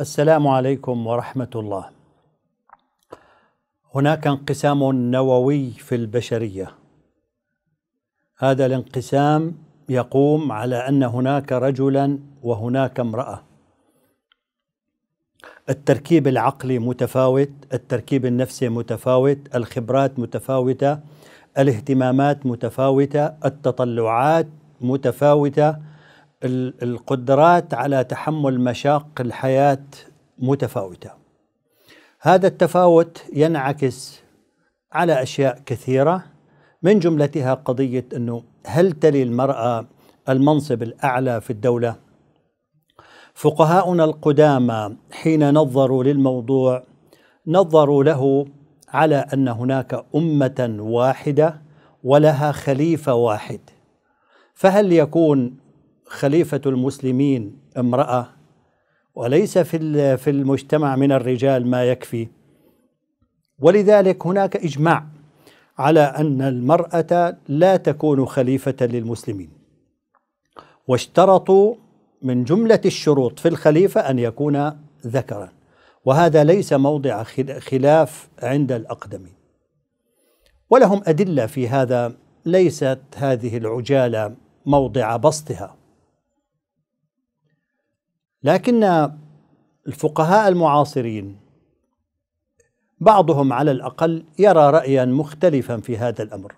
السلام عليكم ورحمه الله هناك انقسام نووي في البشريه هذا الانقسام يقوم على ان هناك رجلا وهناك امراه التركيب العقلي متفاوت التركيب النفسي متفاوت الخبرات متفاوته الاهتمامات متفاوته التطلعات متفاوته القدرات على تحمل مشاق الحياه متفاوته هذا التفاوت ينعكس على اشياء كثيره من جملتها قضيه انه هل تلي المراه المنصب الاعلى في الدوله فقهاؤنا القدامى حين نظروا للموضوع نظروا له على ان هناك امه واحده ولها خليفه واحد فهل يكون خليفة المسلمين امرأة وليس في في المجتمع من الرجال ما يكفي ولذلك هناك إجماع على أن المرأة لا تكون خليفة للمسلمين واشترطوا من جملة الشروط في الخليفة أن يكون ذكرا وهذا ليس موضع خلاف عند الأقدمين ولهم أدلة في هذا ليست هذه العجالة موضع بسطها لكن الفقهاء المعاصرين بعضهم على الاقل يرى رايا مختلفا في هذا الامر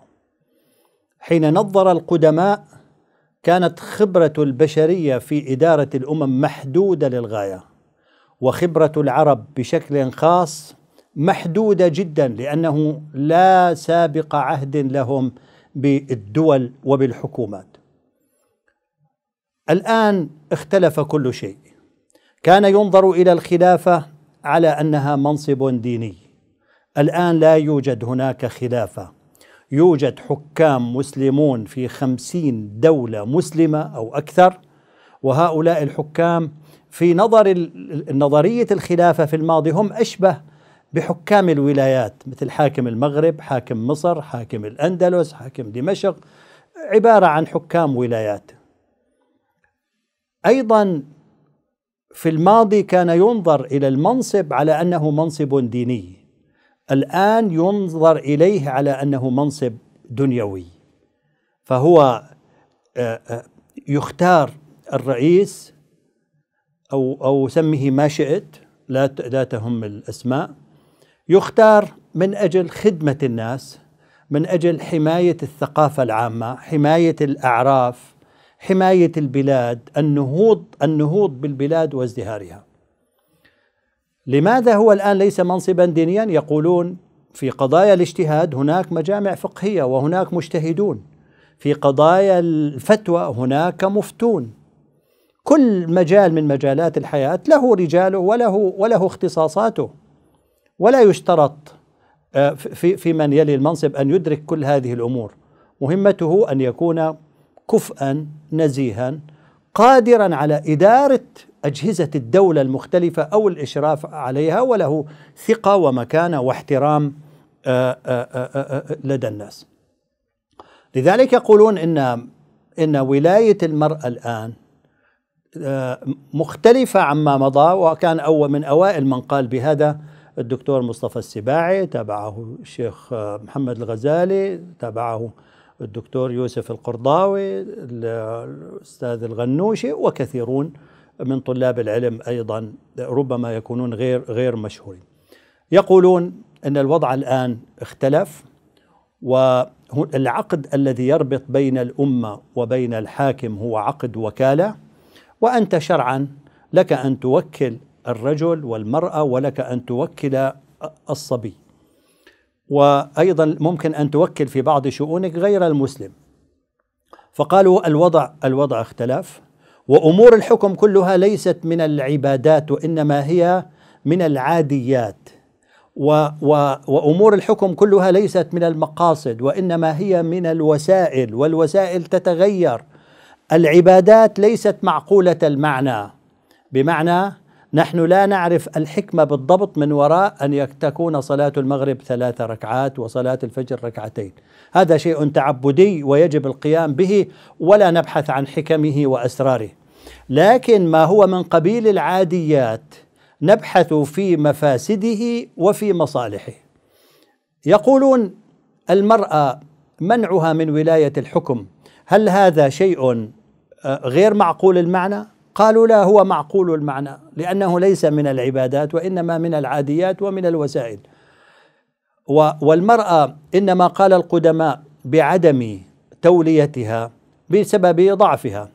حين نظر القدماء كانت خبره البشريه في اداره الامم محدوده للغايه وخبره العرب بشكل خاص محدوده جدا لانه لا سابق عهد لهم بالدول وبالحكومات الان اختلف كل شيء كان ينظر الى الخلافه على انها منصب ديني الان لا يوجد هناك خلافه يوجد حكام مسلمون في خمسين دوله مسلمه او اكثر وهؤلاء الحكام في نظر نظريه الخلافه في الماضي هم اشبه بحكام الولايات مثل حاكم المغرب حاكم مصر حاكم الاندلس حاكم دمشق عباره عن حكام ولايات ايضا في الماضي كان ينظر الى المنصب على انه منصب ديني الان ينظر اليه على انه منصب دنيوي فهو آه، آه، يختار الرئيس او او سمه ما شئت لا لا تهم الاسماء يختار من اجل خدمه الناس من اجل حمايه الثقافه العامه حمايه الاعراف حماية البلاد النهوض النهوض بالبلاد وازدهارها لماذا هو الآن ليس منصبا دينيا يقولون في قضايا الاجتهاد هناك مجامع فقهية وهناك مجتهدون في قضايا الفتوى هناك مفتون كل مجال من مجالات الحياة له رجاله وله وله اختصاصاته ولا يشترط آه، في في من يلي المنصب ان يدرك كل هذه الامور مهمته ان يكون كفءا نزيها قادرا على إدارة أجهزة الدولة المختلفة أو الإشراف عليها وله ثقة ومكانة واحترام آه، آه، آه، لدى الناس لذلك يقولون إن, إن ولاية المرأة الآن مختلفة عما مضى وكان أول من أوائل من قال بهذا الدكتور مصطفى السباعي تابعه الشيخ محمد الغزالي تابعه الدكتور يوسف القرضاوي الأستاذ الغنوشي وكثيرون من طلاب العلم أيضا ربما يكونون غير غير مشهورين يقولون أن الوضع الآن اختلف والعقد الذي يربط بين الأمة وبين الحاكم هو عقد وكالة وأنت شرعا لك أن توكل الرجل والمرأة ولك أن توكل الصبي وأيضا ممكن أن توكل في بعض شؤونك غير المسلم فقالوا الوضع الوضع اختلاف وأمور الحكم كلها ليست من العبادات وإنما هي من العاديات و و وأمور الحكم كلها ليست من المقاصد وإنما هي من الوسائل والوسائل تتغير العبادات ليست معقولة المعنى بمعنى نحن لا نعرف الحكمة بالضبط من وراء أن تكون صلاة المغرب ثلاث ركعات وصلاة الفجر ركعتين هذا شيء تعبدي ويجب القيام به ولا نبحث عن حكمه وأسراره لكن ما هو من قبيل العاديات نبحث في مفاسده وفي مصالحه يقولون المرأة منعها من ولاية الحكم هل هذا شيء آه، غير معقول المعنى قالوا لا هو معقول المعنى لأنه ليس من العبادات وإنما من العاديات ومن الوسائل والمرأة إنما قال القدماء بعدم توليتها بسبب ضعفها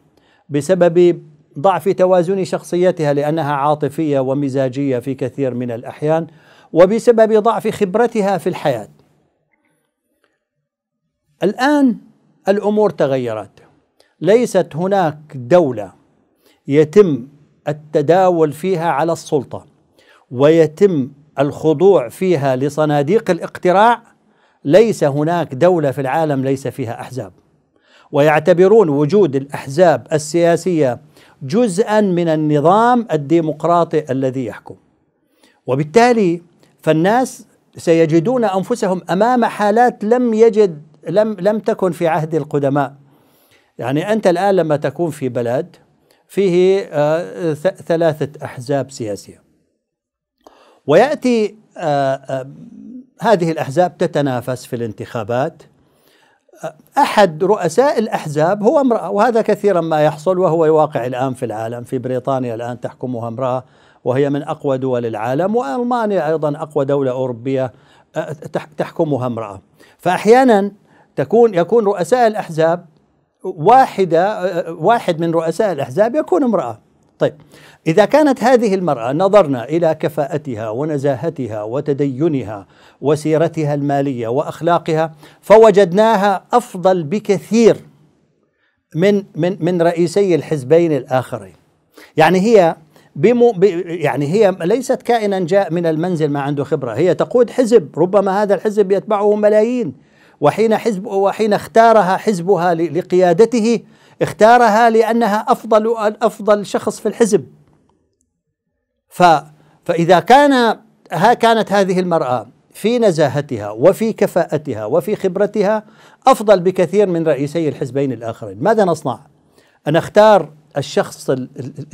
بسبب ضعف توازن شخصيتها لأنها عاطفية ومزاجية في كثير من الأحيان وبسبب ضعف خبرتها في الحياة الآن الأمور تغيرت ليست هناك دولة يتم التداول فيها على السلطة ويتم الخضوع فيها لصناديق الاقتراع ليس هناك دولة في العالم ليس فيها أحزاب ويعتبرون وجود الأحزاب السياسية جزءا من النظام الديمقراطي الذي يحكم وبالتالي فالناس سيجدون أنفسهم أمام حالات لم يجد لم لم تكن في عهد القدماء يعني أنت الآن لما تكون في بلد فيه آه، ثلاثة أحزاب سياسية ويأتي آه، آه، هذه الأحزاب تتنافس في الانتخابات أحد رؤساء الأحزاب هو امرأة وهذا كثيرا ما يحصل وهو واقع الآن في العالم في بريطانيا الآن تحكمها امرأة وهي من أقوى دول العالم وألمانيا أيضا أقوى دولة أوروبية تحكمها امرأة فأحيانا تكون يكون رؤساء الأحزاب واحدة واحد من رؤساء الأحزاب يكون امرأة طيب إذا كانت هذه المرأة نظرنا إلى كفاءتها ونزاهتها وتدينها وسيرتها المالية وأخلاقها فوجدناها أفضل بكثير من من من رئيسي الحزبين الآخرين يعني هي بمو يعني هي ليست كائنا جاء من المنزل ما عنده خبرة هي تقود حزب ربما هذا الحزب يتبعه ملايين وحين حزب وحين اختارها حزبها لقيادته اختارها لأنها أفضل أفضل شخص في الحزب ف فإذا كان ها كانت هذه المرأة في نزاهتها وفي كفاءتها وفي خبرتها أفضل بكثير من رئيسي الحزبين الآخرين ماذا نصنع؟ أن أختار الشخص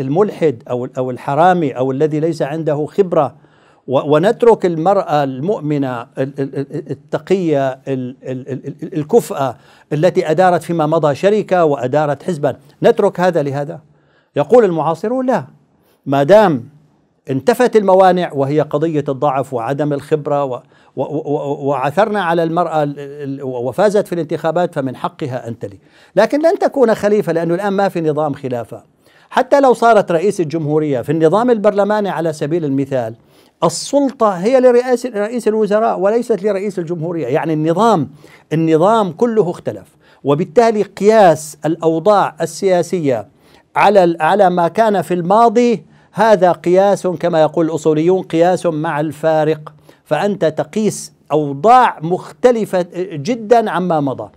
الملحد أو أو الحرامي أو الذي ليس عنده خبرة ونترك المرأة المؤمنة التقية الكفأة التي أدارت فيما مضى شركة وأدارت حزبا نترك هذا لهذا يقول المعاصرون لا ما دام انتفت الموانع وهي قضية الضعف وعدم الخبرة و وعثرنا على المرأة وفازت في الانتخابات فمن حقها أن تلي لكن لن تكون خليفة لأنه الآن ما في نظام خلافة حتى لو صارت رئيس الجمهورية في النظام البرلماني على سبيل المثال السلطة هي لرئاسة رئيس الوزراء وليست لرئيس الجمهورية يعني النظام النظام كله اختلف وبالتالي قياس الأوضاع السياسية على على ما كان في الماضي هذا قياس كما يقول الأصوليون قياس مع الفارق فأنت تقيس أوضاع مختلفة جدا عما مضى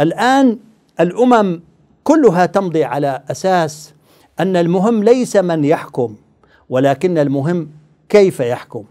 الآن الأمم كلها تمضي على أساس أن المهم ليس من يحكم ولكن المهم كيف يحكم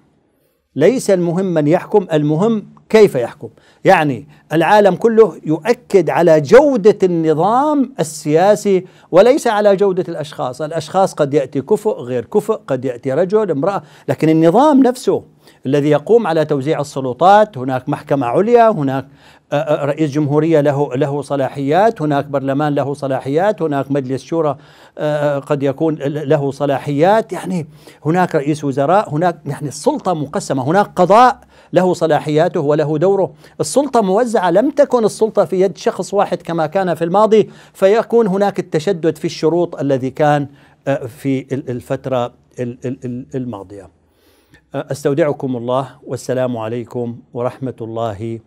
ليس المهم من يحكم المهم كيف يحكم يعني العالم كله يؤكد على جودة النظام السياسي وليس على جودة الأشخاص الأشخاص قد يأتي كفؤ غير كفؤ قد يأتي رجل امرأة لكن النظام نفسه الذي يقوم على توزيع السلطات هناك محكمة عليا هناك رئيس جمهورية له له صلاحيات هناك برلمان له صلاحيات هناك مجلس شورى قد يكون له صلاحيات يعني هناك رئيس وزراء هناك يعني السلطة مقسمة هناك قضاء له صلاحياته وله دوره السلطة موزعة لم تكن السلطة في يد شخص واحد كما كان في الماضي فيكون هناك التشدد في الشروط الذي كان في الفترة الماضية استودعكم الله والسلام عليكم ورحمة الله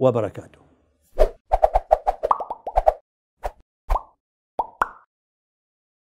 وبركاته